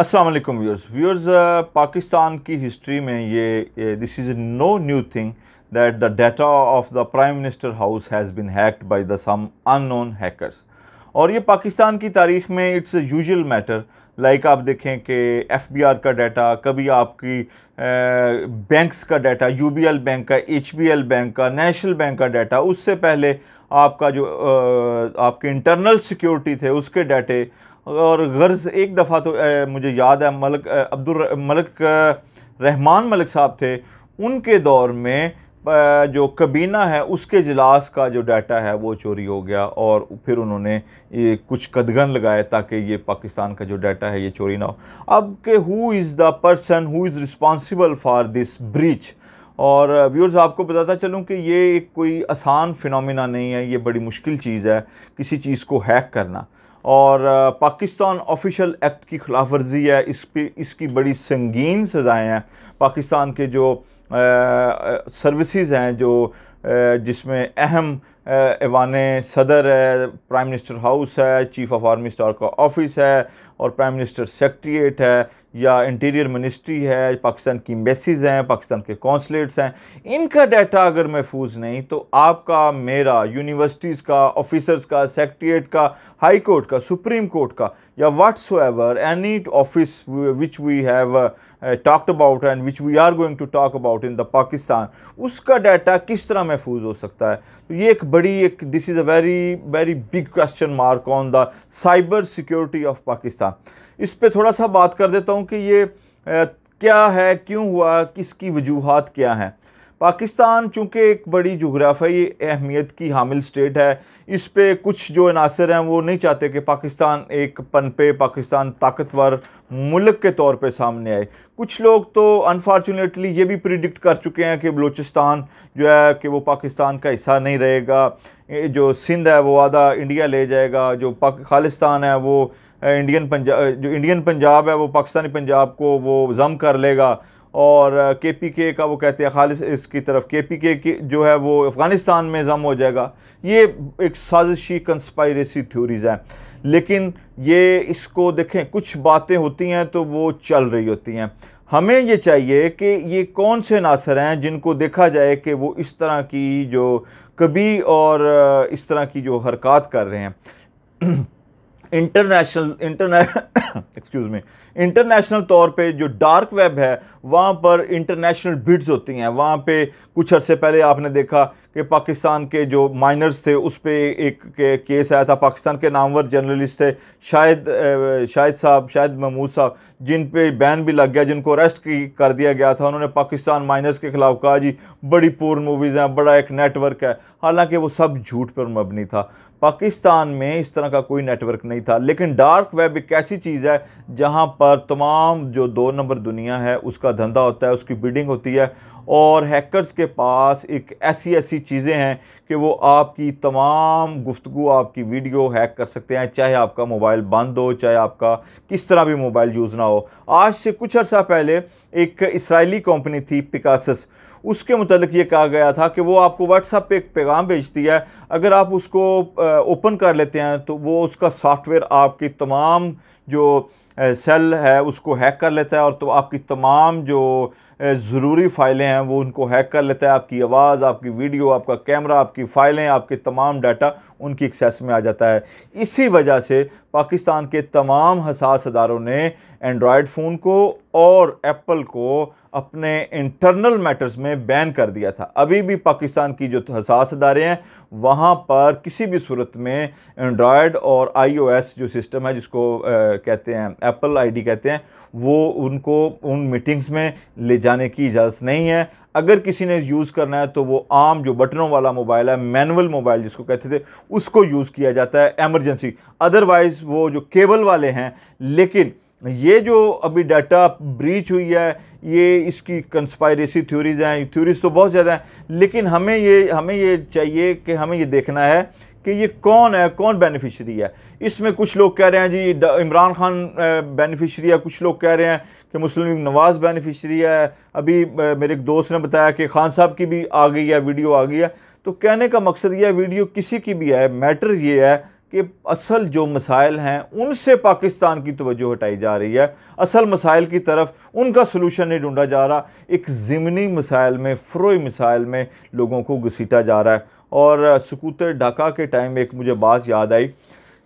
अस्सलाम वालेकुम viewers viewers Pakistan की हिस्ट्री में ये this is no new thing that the data of the prime minister house has been hacked by the some unknown hackers और ये पाकिस्तान की तारीख में इट्स यूजुअल मैटर लाइक आप देखें कि एफबीआर का डाटा कभी आपकी बैंक्स uh, का डाटा यूबीएल बैंक का एचबीएल बैंक का नेशनल बैंक का डाटा उससे पहले आपका जो आ, uh, आपके इंटरनल सिक्योरिटी थे उसके डाटे और गर्ज़ एक दफ़ा तो ए, मुझे याद है मलक अब्दुल मलक रहमान मलिक साहब थे उनके दौर में जो कबीना है उसके इजलास का जो डाटा है वो चोरी हो गया और फिर उन्होंने ये कुछ कदगन लगाए ताकि ये पाकिस्तान का जो डाटा है ये चोरी ना हो अब के who is the person who is responsible for this breach और व्यूअर्स आपको बताता चलूँ कि ये कोई आसान फिनोमिना नहीं है ये बड़ी मुश्किल चीज़ है किसी चीज़ को हैक करना और पाकिस्तान ऑफिशियल एक्ट की खिलाफ वर्जी है इस पर इसकी बड़ी संगीन सज़ाएँ हैं पाकिस्तान के जो सर्विसेज हैं जो जिसमें अहम ऐवान सदर है प्राइम मिनिस्टर हाउस है चीफ ऑफ आर्मी स्टार का ऑफिस है और प्राइम मिनिस्टर सेक्रट्रिएट है या इंटीरियर मिनिस्ट्री है पाकिस्तान की एम्बेसीज़ हैं पाकिस्तान के कौंसलेट्स हैं इनका डाटा अगर महफूज नहीं तो आपका मेरा यूनिवर्सिटीज़ का ऑफिसर्स का सेक्रट्रिएट का हाई कोर्ट का सुप्रीम कोर्ट का या whatsoever any office which we have talked about and which we are going to talk about in the Pakistan उसका डाटा किस तरह महफूज हो सकता है तो ये एक बड़ी एक this is a very very big question mark on the cyber security of Pakistan इस पर थोड़ा सा बात कर देता हूँ कि ये क्या है क्यों हुआ किसकी वजूहत क्या हैं पाकिस्तान चूँकि एक बड़ी जोग्राफी अहमियत की हामिल स्टेट है इस पर कुछ जो अनासर हैं वो नहीं चाहते कि पाकिस्तान एक पनपे पाकिस्तान ताकतवर मुल्क के तौर पर सामने आए कुछ लोग तो अनफॉर्चुनेटली ये भी प्रिडिक्ट कर चुके हैं कि बलूचिस्तान जो है कि वो पाकिस्तान का हिस्सा नहीं रहेगा जो सिंध है वो आधा इंडिया ले जाएगा जो पाक खालिस्तान है वो इंडियन पंजा जो इंडियन पंजाब है वो पाकिस्तानी पंजाब को वो जम कर लेगा और के पी के का वो कहते हैं खालिश इसकी तरफ के पी के की जो है वो अफ़गानिस्तान में जम हो जाएगा ये एक साजिशी कंस्पायरेसी थ्योरीज़ हैं लेकिन ये इसको देखें कुछ बातें होती हैं तो वो चल रही होती हैं हमें ये चाहिए कि ये कौन से नासर हैं जिनको देखा जाए कि वो इस तरह की जो कभी और इस तरह की जो हरकत कर रहे हैं international international excuse me international तौर पे जो डार्क वेब है वहाँ पर इंटरनेशनल बिड्स होती हैं वहाँ पे कुछ अरसे पहले आपने देखा कि पाकिस्तान के जो माइनर्स थे उस पर एक के, केस आया था पाकिस्तान के नामवर जर्नलिस्ट थे शायद शायद साहब शायद महमूद साहब जिन पे बैन भी लग गया जिनको अरेस्ट की कर दिया गया था उन्होंने पाकिस्तान माइनर्स के ख़िलाफ़ कहा जी बड़ी पूर्ण मूवीज़ हैं बड़ा एक नेटवर्क है हालांकि वो सब झूठ पर मबनी था पाकिस्तान में इस तरह का कोई नेटवर्क नहीं था लेकिन डार्क वेब एक ऐसी चीज़ है जहाँ पर तमाम जो दो नंबर दुनिया है उसका धंधा होता है उसकी बिल्डिंग होती है और हैकर्स के पास एक ऐसी ऐसी चीज़ें हैं कि वो आपकी तमाम गुफ्तु आपकी वीडियो हैक कर सकते हैं चाहे आपका मोबाइल बंद हो चाहे आपका किस तरह भी मोबाइल यूज़ ना हो आज से कुछ अर्सा पहले एक इसराइली कंपनी थी पिकासस उसके मतलब ये कहा गया था कि वो आपको व्हाट्सएप पे एक पैगाम भेजती है अगर आप उसको ओपन कर लेते हैं तो वो उसका सॉफ्टवेयर आपकी तमाम जो सेल है उसको हैक कर लेता है और तो आपकी तमाम जो ज़रूरी फ़ाइलें हैं वो उनको हैक कर लेता है आपकी आवाज़ आपकी वीडियो आपका कैमरा आपकी फ़ाइलें आपके तमाम डाटा उनकी एक्सेस में आ जाता है इसी वजह से पाकिस्तान के तमाम हसास अदारों ने एंड्रॉयड फ़ोन को और एप्पल को अपने इंटरनल मैटर्स में बैन कर दिया था अभी भी पाकिस्तान की जो हसास अदारे हैं वहाँ पर किसी भी सूरत में एंड्रॉयड और आईओएस जो सिस्टम है जिसको आ, कहते हैं एप्पल आईडी कहते हैं वो उनको उन मीटिंग्स में ले जा जाने की इजाज़त नहीं है अगर किसी ने यूज़ करना है तो वो आम जो बटनों वाला मोबाइल है मैनुअल मोबाइल जिसको कहते थे उसको यूज़ किया जाता है एमरजेंसी अदरवाइज़ वो जो केबल वाले हैं लेकिन ये जो अभी डाटा ब्रीच हुई है ये इसकी कंस्पायरेसी थ्योरीज़ हैं थ्योरीज़ तो बहुत ज़्यादा हैं लेकिन हमें ये हमें ये चाहिए कि हमें ये देखना है कि ये कौन है कौन बेनिफिशरी है इसमें कुछ लोग कह रहे हैं जी इमरान खान बेनिफिशरी है कुछ लोग कह रहे हैं कि मुस्लिम नवाज़ बेनिफिशरी है अभी मेरे एक दोस्त ने बताया कि खान साहब की भी आ गई है वीडियो आ गई है तो कहने का मकसद यह वीडियो किसी की भी है मैटर ये है कि असल जो मसाइल हैं उनसे पाकिस्तान की तवज्जो हटाई जा रही है असल मसाइल की तरफ उनका सलूशन नहीं ढूंढा जा रहा एक ज़मनी मसाइल में फ्रोई मसाइल में लोगों को घसीटा जा रहा है और सकूत ढाका के टाइम एक मुझे बात याद आई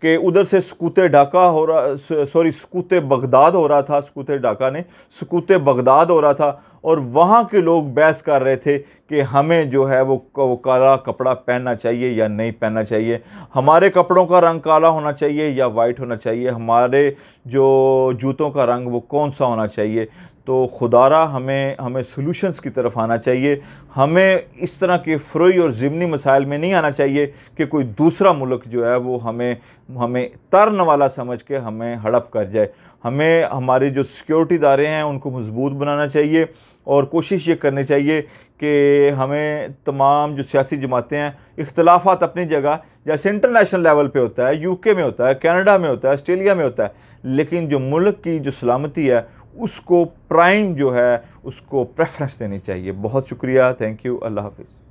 कि उधर से सकूते ढाका हो रहा सॉरी सकूते बगदाद हो रहा था सकूते ढाका ने सकूते बगदाद हो रहा था और वहाँ के लोग बहस कर रहे थे कि हमें जो है वो वो काला कपड़ा पहनना चाहिए या नहीं पहनना चाहिए हमारे कपड़ों का रंग काला होना चाहिए या वाइट होना चाहिए हमारे जो जूतों का रंग वो कौन सा होना चाहिए तो खुदारा हमें हमें सॉल्यूशंस की तरफ आना चाहिए हमें इस तरह के फ्रोई और ज़िमनी मसाइल में नहीं आना चाहिए कि कोई दूसरा मुल्क जो है वो हमें हमें तरन वाला समझ के हमें हड़प कर जाए हमें हमारे जो सिक्योरिटी दारे हैं उनको मजबूत बनाना चाहिए और कोशिश ये करनी चाहिए कि हमें तमाम जो सियासी जमातें हैं इख्तलाफात अपनी जगह जैसे इंटरनेशनल लेवल पे होता है यूके में होता है कनाडा में होता है ऑस्ट्रेलिया में होता है लेकिन जो मुल्क की जो सलामती है उसको प्राइम जो है उसको प्रेफरेंस देनी चाहिए बहुत शुक्रिया थैंक यू अल्लाह हाफिज़